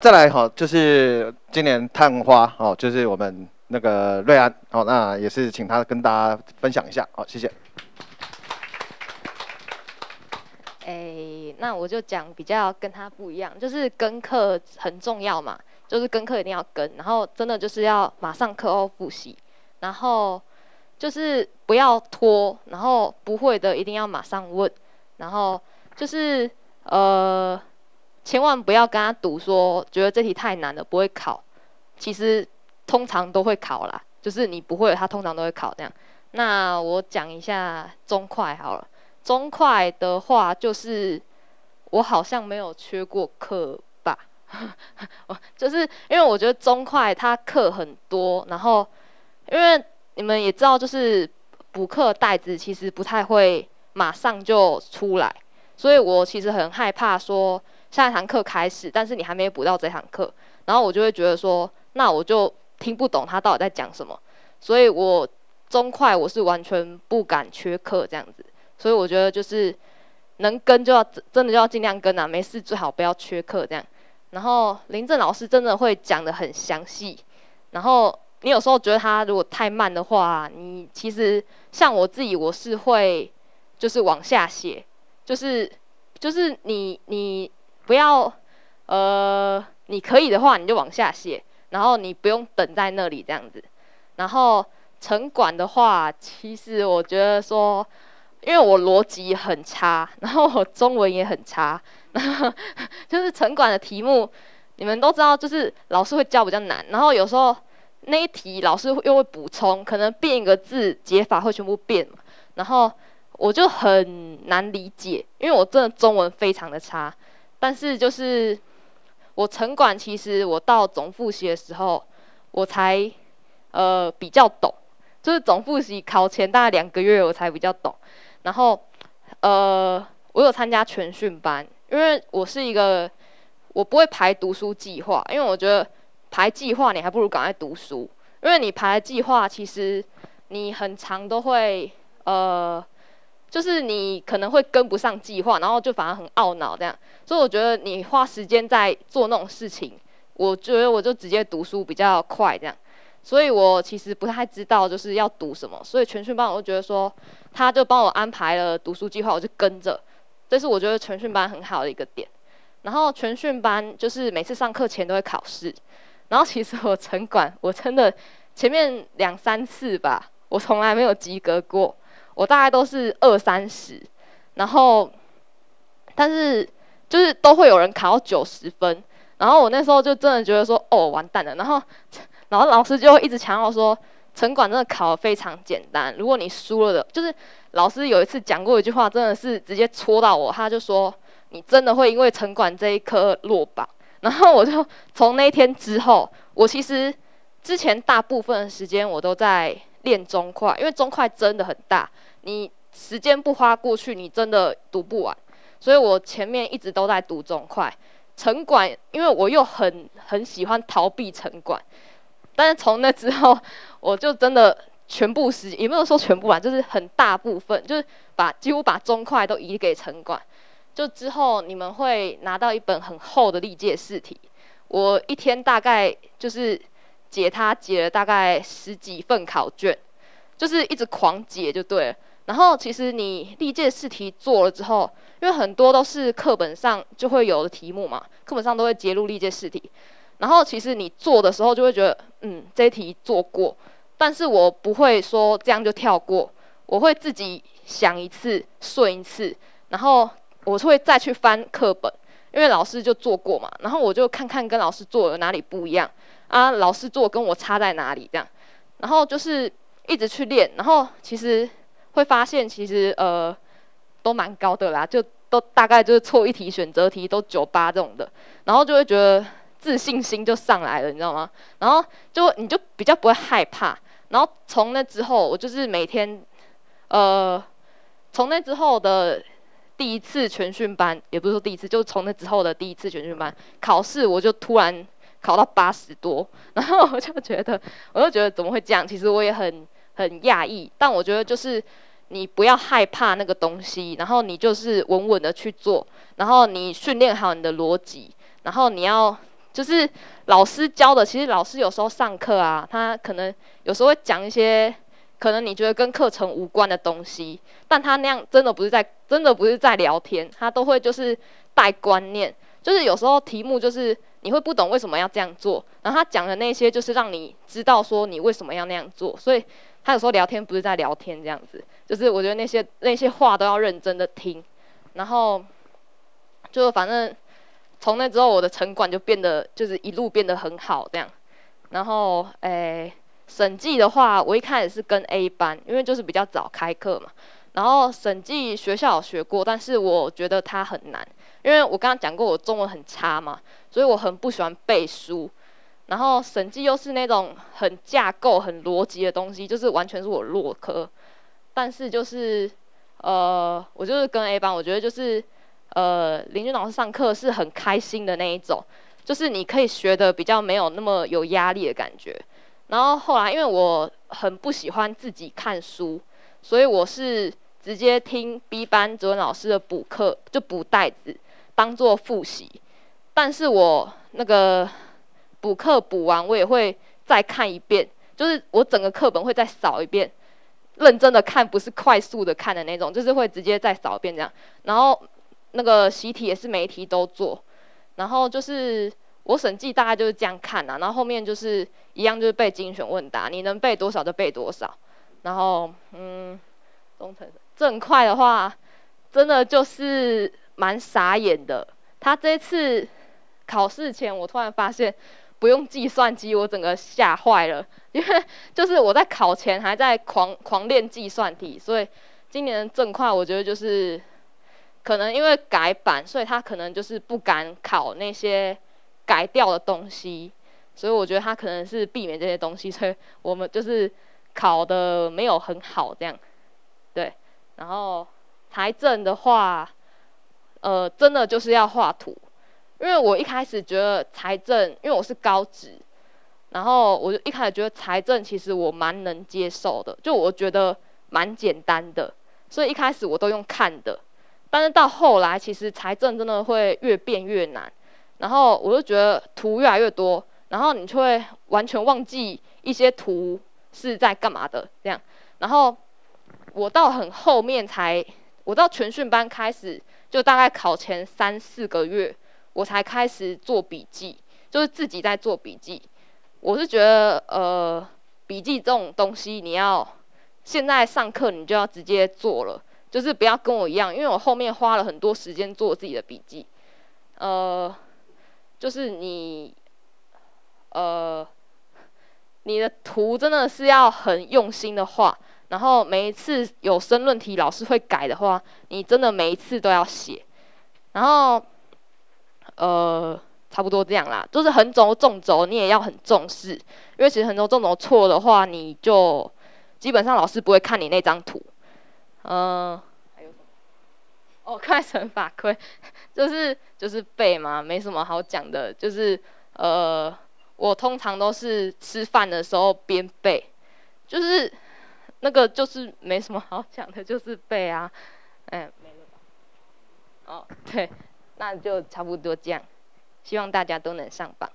再来哈，就是今年探花哦，就是我们那个瑞安哦，那也是请他跟大家分享一下哦，谢谢。哎，那我就讲比较跟他不一样，就是跟课很重要嘛，就是跟课一定要跟，然后真的就是要马上课后复习，然后就是不要拖，然后不会的一定要马上问，然后就是呃。千万不要跟他赌，说觉得这题太难了不会考。其实通常都会考啦，就是你不会，他通常都会考这样。那我讲一下中快好了。中快的话，就是我好像没有缺过课吧？就是因为我觉得中快它课很多，然后因为你们也知道，就是补课袋子其实不太会马上就出来，所以我其实很害怕说。下一堂课开始，但是你还没补到这堂课，然后我就会觉得说，那我就听不懂他到底在讲什么，所以我中快我是完全不敢缺课这样子，所以我觉得就是能跟就要真的就要尽量跟啊，没事最好不要缺课这样。然后林正老师真的会讲得很详细，然后你有时候觉得他如果太慢的话，你其实像我自己我是会就是往下写，就是就是你你。不要，呃，你可以的话，你就往下写，然后你不用等在那里这样子。然后城管的话，其实我觉得说，因为我逻辑很差，然后我中文也很差，然 后就是城管的题目，你们都知道，就是老师会教比较难，然后有时候那一题老师又会补充，可能变一个字，解法会全部变，然后我就很难理解，因为我真的中文非常的差。但是就是我城管，其实我到总复习的时候，我才呃比较懂，就是总复习考前大概两个月我才比较懂。然后呃，我有参加全训班，因为我是一个我不会排读书计划，因为我觉得排计划你还不如赶快读书，因为你排计划其实你很长都会呃。就是你可能会跟不上计划，然后就反而很懊恼这样。所以我觉得你花时间在做那种事情，我觉得我就直接读书比较快这样。所以我其实不太知道就是要读什么，所以全训班我就觉得说，他就帮我安排了读书计划，我就跟着。这是我觉得全训班很好的一个点。然后全训班就是每次上课前都会考试，然后其实我城管我真的前面两三次吧，我从来没有及格过。我大概都是二三十，然后，但是就是都会有人考到九十分，然后我那时候就真的觉得说，哦，完蛋了。然后，然后老师就一直强调说，城管真的考得非常简单，如果你输了的，就是老师有一次讲过一句话，真的是直接戳到我，他就说，你真的会因为城管这一科落榜。然后我就从那天之后，我其实之前大部分的时间我都在。练中快，因为中快真的很大，你时间不花过去，你真的读不完。所以我前面一直都在读中快，城管，因为我又很很喜欢逃避城管，但是从那之后，我就真的全部时也没有说全部完，就是很大部分，就是把几乎把中快都移给城管。就之后你们会拿到一本很厚的历届试题，我一天大概就是。解它解了大概十几份考卷，就是一直狂解就对了。然后其实你历届试题做了之后，因为很多都是课本上就会有的题目嘛，课本上都会揭露历届试题。然后其实你做的时候就会觉得，嗯，这题做过，但是我不会说这样就跳过，我会自己想一次，顺一次，然后我会再去翻课本，因为老师就做过嘛，然后我就看看跟老师做的哪里不一样。啊，老师做跟我差在哪里？这样，然后就是一直去练，然后其实会发现，其实呃都蛮高的啦，就都大概就是错一题选择题都九八这种的，然后就会觉得自信心就上来了，你知道吗？然后就你就比较不会害怕，然后从那之后，我就是每天呃从那之后的第一次全训班，也不是说第一次，就从那之后的第一次全训班考试，我就突然。考到八十多，然后我就觉得，我就觉得怎么会这样？其实我也很很讶异。但我觉得就是，你不要害怕那个东西，然后你就是稳稳的去做，然后你训练好你的逻辑，然后你要就是老师教的。其实老师有时候上课啊，他可能有时候会讲一些可能你觉得跟课程无关的东西，但他那样真的不是在真的不是在聊天，他都会就是带观念。就是有时候题目就是你会不懂为什么要这样做，然后他讲的那些就是让你知道说你为什么要那样做，所以他有时候聊天不是在聊天这样子，就是我觉得那些那些话都要认真的听，然后就反正从那之后我的城管就变得就是一路变得很好这样，然后诶审计的话我一开始是跟 A 班，因为就是比较早开课嘛。然后审计学校有学过，但是我觉得它很难，因为我刚刚讲过我中文很差嘛，所以我很不喜欢背书。然后审计又是那种很架构、很逻辑的东西，就是完全是我弱科。但是就是呃，我就是跟 A 班，我觉得就是呃，林俊老师上课是很开心的那一种，就是你可以学的比较没有那么有压力的感觉。然后后来因为我很不喜欢自己看书，所以我是。直接听 B 班主文老师的补课就补袋子，当做复习。但是我那个补课补完，我也会再看一遍，就是我整个课本会再扫一遍，认真的看，不是快速的看的那种，就是会直接再扫一遍这样。然后那个习题也是每一题都做。然后就是我审计大概就是这样看呐，然后后面就是一样就是背精选问答，你能背多少就背多少。然后嗯，工程。正快的话，真的就是蛮傻眼的。他这次考试前，我突然发现不用计算机，我整个吓坏了。因为就是我在考前还在狂狂练计算题，所以今年正快我觉得就是可能因为改版，所以他可能就是不敢考那些改掉的东西，所以我觉得他可能是避免这些东西，所以我们就是考的没有很好这样。然后财政的话，呃，真的就是要画图，因为我一开始觉得财政，因为我是高职，然后我就一开始觉得财政其实我蛮能接受的，就我觉得蛮简单的，所以一开始我都用看的，但是到后来，其实财政真的会越变越难，然后我就觉得图越来越多，然后你就会完全忘记一些图是在干嘛的，这样，然后。我到很后面才，我到全训班开始就大概考前三四个月，我才开始做笔记，就是自己在做笔记。我是觉得，呃，笔记这种东西，你要现在上课你就要直接做了，就是不要跟我一样，因为我后面花了很多时间做自己的笔记。呃，就是你，呃，你的图真的是要很用心的画。然后每一次有申论题，老师会改的话，你真的每一次都要写。然后，呃，差不多这样啦。就是横轴、纵轴，你也要很重视，因为其实横轴、纵轴错的话，你就基本上老师不会看你那张图。嗯，还有什么？哦，快乘法可以，就是就是背嘛，没什么好讲的。就是呃，我通常都是吃饭的时候边背，就是。那个就是没什么好讲的，就是背啊，嗯，没了吧，哦，对，那就差不多这样，希望大家都能上榜。